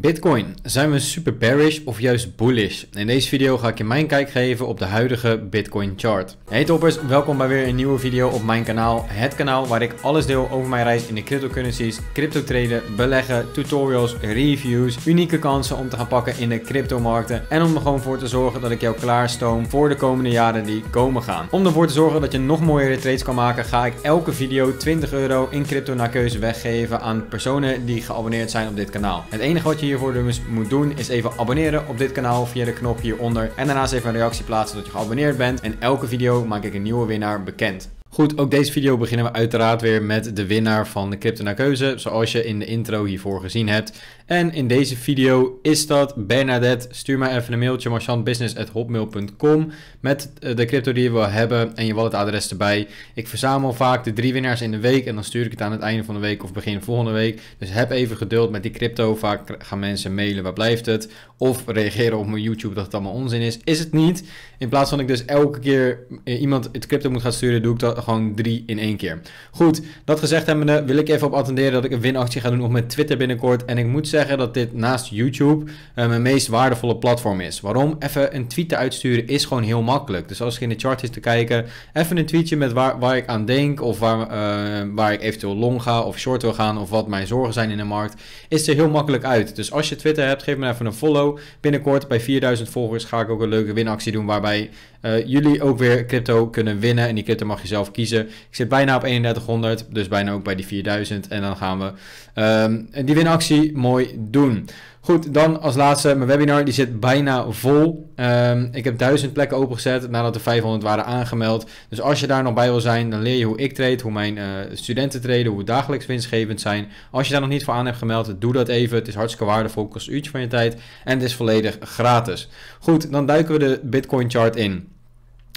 Bitcoin, zijn we super bearish of juist bullish? In deze video ga ik je mijn kijk geven op de huidige Bitcoin chart. Hey toppers, welkom bij weer een nieuwe video op mijn kanaal. Het kanaal waar ik alles deel over mijn reis in de cryptocurrencies, crypto traden, beleggen, tutorials, reviews, unieke kansen om te gaan pakken in de cryptomarkten en om er gewoon voor te zorgen dat ik jou klaarstoom voor de komende jaren die komen gaan. Om ervoor te zorgen dat je nog mooiere trades kan maken, ga ik elke video 20 euro in crypto naar keuze weggeven aan personen die geabonneerd zijn op dit kanaal. Het enige wat je hiervoor dus moet doen is even abonneren op dit kanaal via de knop hieronder. En daarnaast even een reactie plaatsen dat je geabonneerd bent. En elke video maak ik een nieuwe winnaar bekend. Goed, ook deze video beginnen we uiteraard weer met de winnaar van de crypto naar keuze, zoals je in de intro hiervoor gezien hebt. En in deze video is dat Bernadette. Stuur mij even een mailtje, marchandbusiness.hopmail.com. met eh, de crypto die je wil hebben en je walletadres erbij. Ik verzamel vaak de drie winnaars in de week en dan stuur ik het aan het einde van de week of begin volgende week. Dus heb even geduld met die crypto. Vaak gaan mensen mailen, waar blijft het? Of reageren op mijn YouTube dat het allemaal onzin is. Is het niet. In plaats van ik dus elke keer eh, iemand het crypto moet gaan sturen, doe ik dat gewoon drie in één keer. Goed, dat gezegd hebbende wil ik even op attenderen dat ik een winactie ga doen op mijn Twitter binnenkort. En ik moet zeggen dat dit naast YouTube eh, mijn meest waardevolle platform is. Waarom? Even een tweet te uitsturen is gewoon heel makkelijk. Dus als ik in de chart is te kijken, even een tweetje met waar, waar ik aan denk of waar, eh, waar ik eventueel long ga of short wil gaan of wat mijn zorgen zijn in de markt, is er heel makkelijk uit. Dus als je Twitter hebt, geef me even een follow. Binnenkort bij 4000 volgers ga ik ook een leuke winactie doen waarbij eh, jullie ook weer crypto kunnen winnen. En die crypto mag je zelf kiezen ik zit bijna op 3100, dus bijna ook bij die 4000. En dan gaan we um, die winactie mooi doen. Goed, dan als laatste mijn webinar. Die zit bijna vol. Ehm, ik heb 1000 plekken opengezet nadat er 500 waren aangemeld. Dus als je daar nog bij wil zijn, dan leer je hoe ik trade, hoe mijn eh, studenten treden, hoe dagelijks winstgevend zijn. Als je daar nog niet voor aan hebt gemeld, doe dat even. Het is hartstikke waardevol, kost een uurtje van je tijd en het is volledig gratis. Goed, dan duiken we de Bitcoin chart in.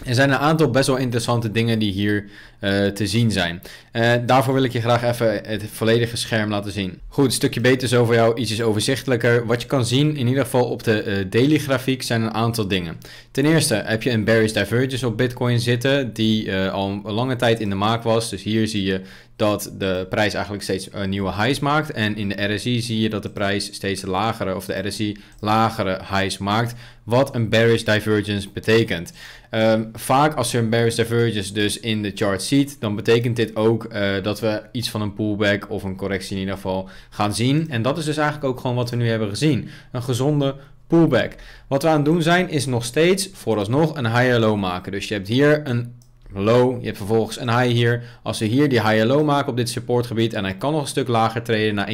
Er zijn een aantal best wel interessante dingen die hier eh, te zien zijn. Eh, daarvoor wil ik je graag even het volledige scherm laten zien. Goed, een stukje beter zo voor jou, ietsjes overzichtelijker. Wat je kan zien, in ieder geval op de eh, daily grafiek, zijn een aantal dingen. Ten eerste heb je een bearish divergence op Bitcoin zitten, die al een lange tijd in de maak was. Dus hier zie je dat de prijs eigenlijk steeds nieuwe highs maakt. En in de RSI zie je dat de prijs steeds lagere, of de RSI lagere highs maakt. Wat een bearish divergence betekent. Ehm, vaak als je een bearish divergence dus in de chart dan betekent dit ook eh, dat we iets van een pullback of een correctie in ieder geval gaan zien. En dat is dus eigenlijk ook gewoon wat we nu hebben gezien. Een gezonde pullback. Wat we aan het doen zijn is nog steeds vooralsnog een higher low maken. Dus je hebt hier een low. Je hebt vervolgens een high hier. Als we hier die high low maken op dit supportgebied en hij kan nog een stuk lager treden naar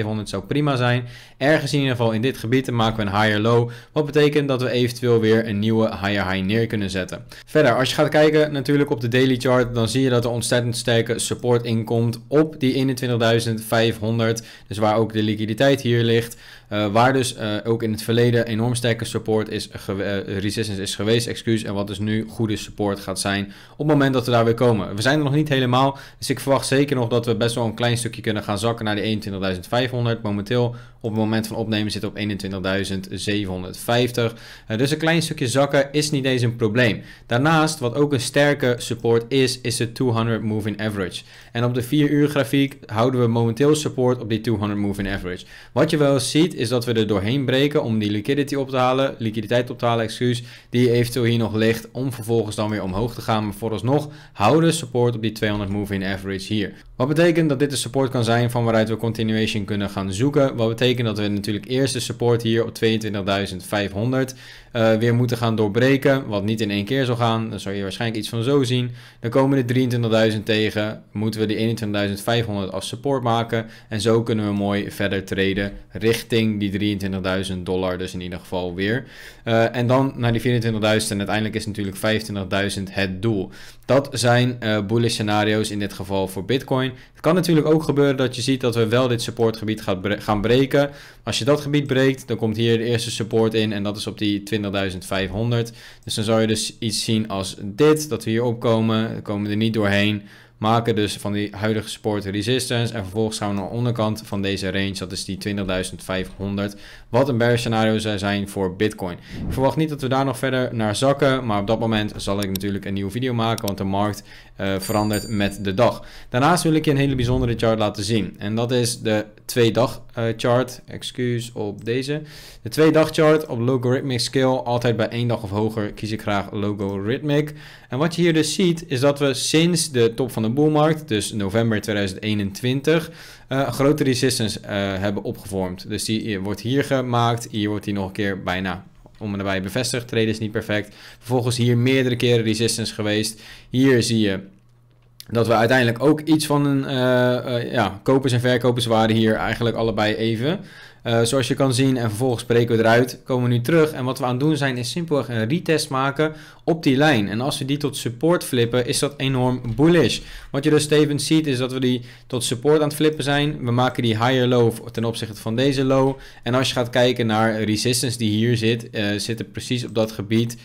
21.400, 21.500 zou prima zijn. Ergens in ieder geval in dit gebied maken we een higher low. Wat betekent dat we eventueel weer een nieuwe higher high neer kunnen zetten. Verder, als je gaat kijken natuurlijk op de daily chart, dan zie je dat er ontzettend sterke support inkomt op die 21.500. Dus waar ook de liquiditeit hier ligt. Eh, waar dus eh, ook in het verleden enorm sterke support is, eh, resistance is geweest, excuus. En wat is dus nu goed goede support gaat zijn op het moment dat we daar weer komen. We zijn er nog niet helemaal, dus ik verwacht zeker nog dat we best wel een klein stukje kunnen gaan zakken naar de 21.500. Momenteel op het moment van opnemen zit op 21.750. Eh, dus een klein stukje zakken is niet eens een probleem. Daarnaast, wat ook een sterke support is, is de 200 moving average. En op de 4 uur grafiek houden we momenteel support op die 200 moving average. Wat je wel ziet is dat we er doorheen breken om die liquidity op te halen, liquiditeit op te halen, excuus, die eventueel hier nog ligt om vervolgens dan weer omhoog te gaan. Maar vooralsnog houden support op die 200 moving average hier. Wat betekent dat dit de support kan zijn van waaruit we continuation kunnen gaan zoeken. Wat betekent dat we natuurlijk eerst de support hier op 22.500 eh, weer moeten gaan doorbreken. Wat niet in één keer zal gaan. Dan zou je waarschijnlijk iets van zo zien. Dan komen de 23.000 tegen. Moeten we die 21.500 als support maken. En zo kunnen we mooi verder treden richting die 23.000 dollar. Dus in ieder geval weer. Eh, en dan naar die 24.000. En uiteindelijk is natuurlijk 25.000 het doel. Dat zijn uh, bullish scenario's in dit geval voor Bitcoin. Het kan natuurlijk ook gebeuren dat je ziet dat we wel dit supportgebied gaan breken. Als je dat gebied breekt, dan komt hier de eerste support in. En dat is op die 20.500. Dus dan zou je dus iets zien als dit. Dat we hier opkomen. We komen er niet doorheen maken dus van die huidige support resistance. En vervolgens gaan we naar de onderkant van deze range. Dat is die 20.500. Wat een bearish scenario zou zijn voor Bitcoin. Ik verwacht niet dat we daar nog verder naar zakken. Maar op dat moment zal ik natuurlijk een nieuwe video maken. Want de markt eh, verandert met de dag. Daarnaast wil ik je een hele bijzondere chart laten zien. En dat is de 2-dag eh, chart. Excuus op deze. De 2-dag chart op logarithmic scale. Altijd bij één dag of hoger kies ik graag logarithmic. En wat je hier dus ziet, is dat we sinds de top van de boelmarkt, dus november 2021, eh, grote resistance eh, hebben opgevormd. Dus die eh, wordt hier gemaakt, hier wordt die nog een keer bijna om en nabij bevestigd. Trade is niet perfect. Vervolgens hier meerdere keren resistance geweest. Hier zie je dat we uiteindelijk ook iets van een eh, eh, ja, kopers en verkoperswaarde hier eigenlijk allebei even. Eh, zoals je kan zien en vervolgens spreken we eruit, komen we nu terug. En wat we aan het doen zijn is simpelweg een retest maken op die lijn. En als we die tot support flippen is dat enorm bullish. Wat je dus tevens ziet is dat we die tot support aan het flippen zijn. We maken die higher low ten opzichte van deze low. En als je gaat kijken naar resistance die hier zit, zit er precies op dat gebied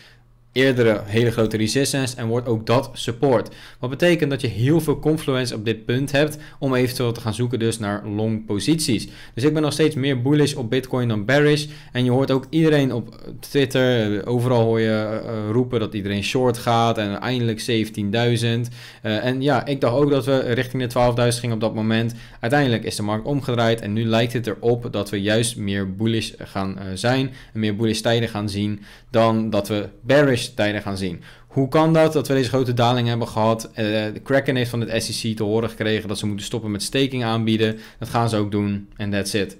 eerdere hele grote resistance en wordt ook dat support. Wat betekent dat je heel veel confluence op dit punt hebt om eventueel te gaan zoeken dus naar long posities. Dus ik ben nog steeds meer bullish op Bitcoin dan bearish en je hoort ook iedereen op Twitter, overal hoor je eh, eh, roepen dat iedereen short gaat en eindelijk 17.000. Eh, en ja, ik dacht ook dat we richting de 12.000 gingen op dat moment. Uiteindelijk is de markt omgedraaid en nu lijkt het erop dat we juist meer bullish gaan zijn en meer bullish tijden gaan zien dan dat we bearish tijden gaan zien. Hoe kan dat dat we deze grote daling hebben gehad? Eh, de Kraken heeft van het SEC te horen gekregen dat ze moeten stoppen met staking aanbieden. Dat gaan ze ook doen en that's it.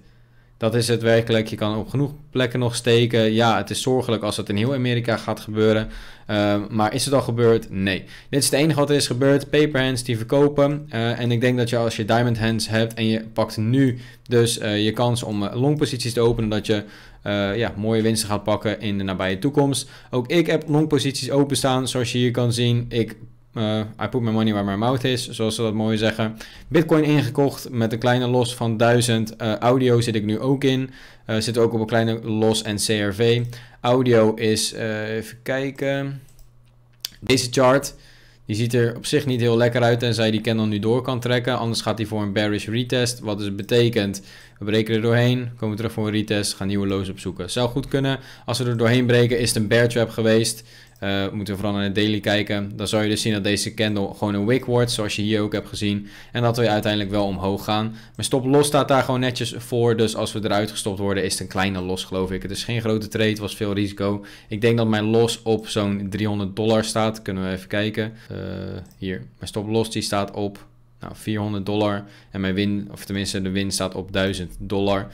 Dat is het werkelijk. Je kan op genoeg plekken nog steken. Ja, het is zorgelijk als dat in heel Amerika gaat gebeuren. Eh, maar is het al gebeurd? Nee. Dit is het enige wat is gebeurd. Paperhands die verkopen. Eh, en ik denk dat je als je diamond hands hebt en je pakt nu dus eh, je kans om longposities te openen, dat je ja, mooie winsten gaat pakken in de nabije toekomst. Ook ik heb longposities openstaan. Zoals je hier kan zien, ik uh, I put my money where my mouth is, zoals ze dat mooi zeggen. Bitcoin ingekocht met een kleine los van 1000. Eh, audio zit ik nu ook in. Uh, zit ook op een kleine los en CRV. Audio is, even kijken. Deze chart. Die ziet er op zich niet heel lekker uit tenzij die candle nu door kan trekken. Anders gaat hij voor een bearish retest. Wat dus betekent, we breken er doorheen, komen terug voor een retest, gaan nieuwe lows opzoeken. Zou goed kunnen. Als we er doorheen breken is het een bear trap geweest. Uh, moeten we vooral naar de daily kijken. Dan zou je dus zien dat deze candle gewoon een wick wordt, zoals je hier ook hebt gezien. En dat we uiteindelijk wel omhoog gaan. Mijn stop los staat daar gewoon netjes voor. Dus als we eruit gestopt worden, is het een kleine los, geloof ik. Het is geen grote trade, was veel risico. Ik denk dat mijn los op zo'n 300 dollar staat. Kunnen we even kijken. Eh, hier, mijn stop los die staat op nou, 400 dollar. En mijn win, of tenminste de win staat op 1000 dollar.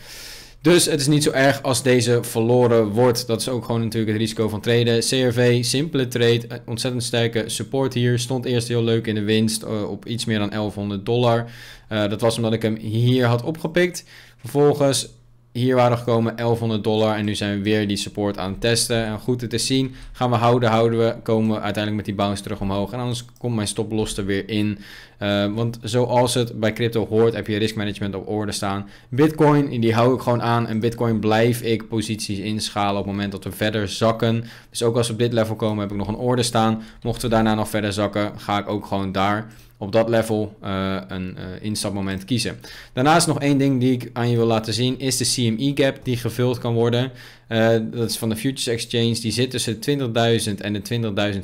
Dus het is niet zo erg als deze verloren wordt. Dat is ook gewoon natuurlijk het risico van traden. CRV, simpele trade, eh, ontzettend sterke support hier. Stond eerst heel leuk in de winst eh, op iets meer dan 1100 dollar. Eh, dat was omdat ik hem hier had opgepikt. Vervolgens hier waren we gekomen 1100 dollar. En nu zijn we weer die support aan het testen. En goed te zien. Gaan we houden, houden we. Komen we uiteindelijk met die bounce terug omhoog. En anders komt mijn stoploss er weer in. Eh, want zoals het bij crypto hoort, heb je risk management op orde staan. Bitcoin, die hou ik gewoon aan. En Bitcoin blijf ik posities inschalen op het moment dat we verder zakken. Dus ook als we op dit level komen, heb ik nog een orde staan. Mochten we daarna nog verder zakken, ga ik ook gewoon daar op dat level eh, een uh, instapmoment kiezen. Daarnaast nog één ding die ik aan je wil laten zien is de CME gap die gevuld kan worden. Eh, dat is van de Futures Exchange. Die zit tussen de 20.000 en de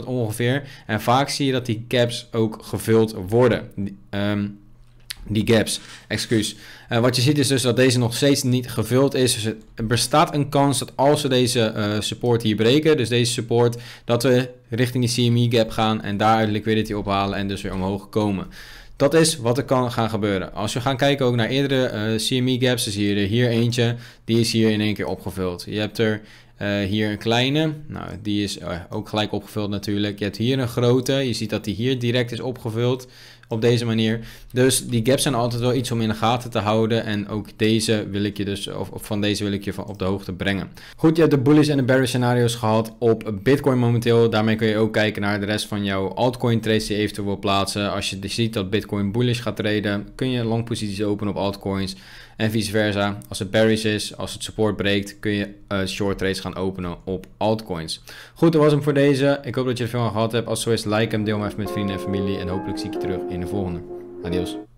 20.600 ongeveer. En vaak zie je dat die caps ook gevuld worden. Ehm, die gaps, excuus. Eh, wat je ziet is dus dat deze nog steeds niet gevuld is. Dus er bestaat een kans dat als we deze eh, support hier breken, dus deze support, dat we richting die CME gap gaan en daar liquidity ophalen en dus weer omhoog komen. Dat is wat er kan gaan gebeuren. Als we gaan kijken ook naar eerdere eh, CME gaps, dan zie je er hier eentje, die is hier in één keer opgevuld. Je hebt er hier een kleine, nou die is ook gelijk opgevuld natuurlijk. Je hebt hier een grote, je ziet dat die hier direct is opgevuld op deze manier. Dus die gaps zijn altijd wel iets om in de gaten te houden. En ook deze wil ik je dus, of, van deze wil ik je van op de hoogte brengen. Goed, je hebt de bullish en de bearish scenario's gehad op Bitcoin momenteel. Daarmee kun je ook kijken naar de rest van jouw altcoin trades die je eventueel plaatsen. Als je ziet dat Bitcoin bullish gaat traden, kun je long posities openen op altcoins. En vice versa, als het bearish is, als het support breekt, kun je eh, short trades gaan openen op altcoins. Goed, dat was hem voor deze. Ik hoop dat je er veel aan gehad hebt. Als zo is, like hem, deel hem even met vrienden en familie. En hopelijk zie ik je terug in in de volgende. Adios.